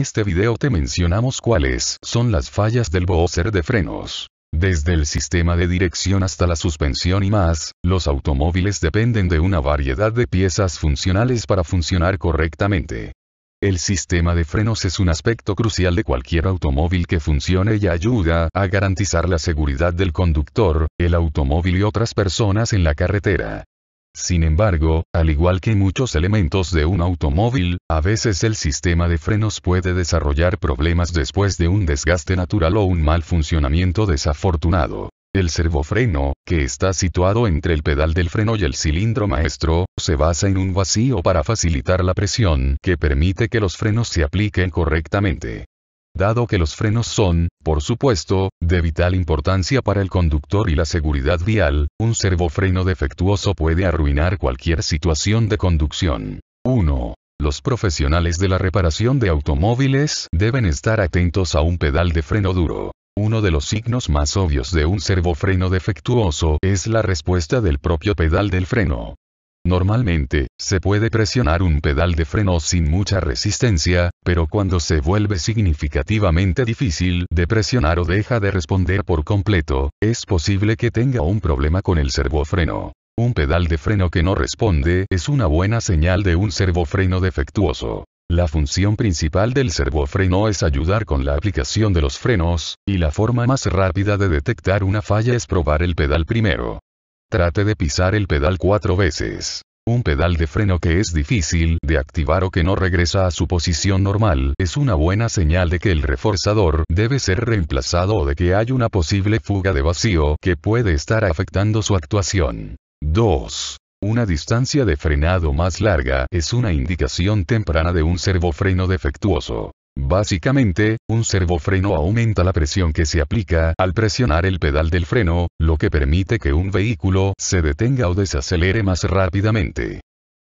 este video te mencionamos cuáles son las fallas del bóser de frenos. Desde el sistema de dirección hasta la suspensión y más, los automóviles dependen de una variedad de piezas funcionales para funcionar correctamente. El sistema de frenos es un aspecto crucial de cualquier automóvil que funcione y ayuda a garantizar la seguridad del conductor, el automóvil y otras personas en la carretera. Sin embargo, al igual que muchos elementos de un automóvil, a veces el sistema de frenos puede desarrollar problemas después de un desgaste natural o un mal funcionamiento desafortunado. El servofreno, que está situado entre el pedal del freno y el cilindro maestro, se basa en un vacío para facilitar la presión que permite que los frenos se apliquen correctamente. Dado que los frenos son, por supuesto, de vital importancia para el conductor y la seguridad vial, un servofreno defectuoso puede arruinar cualquier situación de conducción. 1. Los profesionales de la reparación de automóviles deben estar atentos a un pedal de freno duro. Uno de los signos más obvios de un servofreno defectuoso es la respuesta del propio pedal del freno. Normalmente, se puede presionar un pedal de freno sin mucha resistencia, pero cuando se vuelve significativamente difícil de presionar o deja de responder por completo, es posible que tenga un problema con el servofreno. Un pedal de freno que no responde es una buena señal de un servofreno defectuoso. La función principal del servofreno es ayudar con la aplicación de los frenos, y la forma más rápida de detectar una falla es probar el pedal primero. Trate de pisar el pedal cuatro veces. Un pedal de freno que es difícil de activar o que no regresa a su posición normal es una buena señal de que el reforzador debe ser reemplazado o de que hay una posible fuga de vacío que puede estar afectando su actuación. 2. Una distancia de frenado más larga es una indicación temprana de un servofreno defectuoso. Básicamente, un servofreno aumenta la presión que se aplica al presionar el pedal del freno, lo que permite que un vehículo se detenga o desacelere más rápidamente.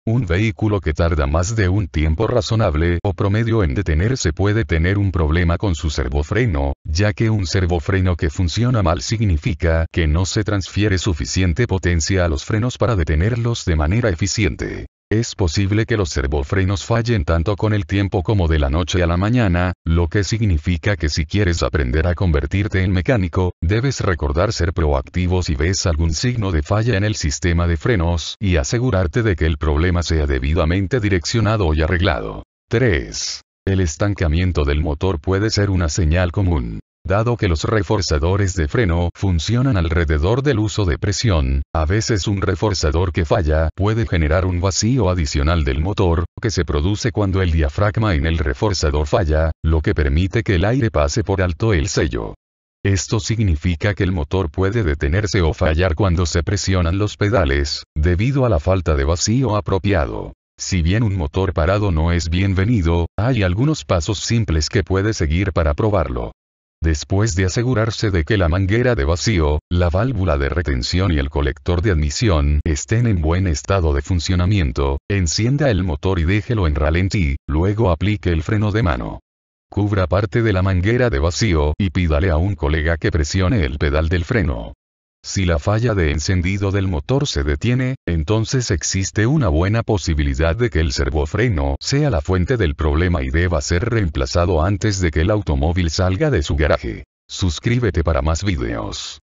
Un vehículo que tarda más de un tiempo razonable o promedio en detenerse puede tener un problema con su servofreno, ya que un servofreno que funciona mal significa que no se transfiere suficiente potencia a los frenos para detenerlos de manera eficiente. Es posible que los servofrenos fallen tanto con el tiempo como de la noche a la mañana, lo que significa que si quieres aprender a convertirte en mecánico, debes recordar ser proactivo si ves algún signo de falla en el sistema de frenos y asegurarte de que el problema sea debidamente direccionado y arreglado. 3. El estancamiento del motor puede ser una señal común. Dado que los reforzadores de freno funcionan alrededor del uso de presión, a veces un reforzador que falla puede generar un vacío adicional del motor, que se produce cuando el diafragma en el reforzador falla, lo que permite que el aire pase por alto el sello. Esto significa que el motor puede detenerse o fallar cuando se presionan los pedales, debido a la falta de vacío apropiado. Si bien un motor parado no es bienvenido, hay algunos pasos simples que puede seguir para probarlo. Después de asegurarse de que la manguera de vacío, la válvula de retención y el colector de admisión estén en buen estado de funcionamiento, encienda el motor y déjelo en ralentí, luego aplique el freno de mano. Cubra parte de la manguera de vacío y pídale a un colega que presione el pedal del freno. Si la falla de encendido del motor se detiene, entonces existe una buena posibilidad de que el servofreno sea la fuente del problema y deba ser reemplazado antes de que el automóvil salga de su garaje. Suscríbete para más videos.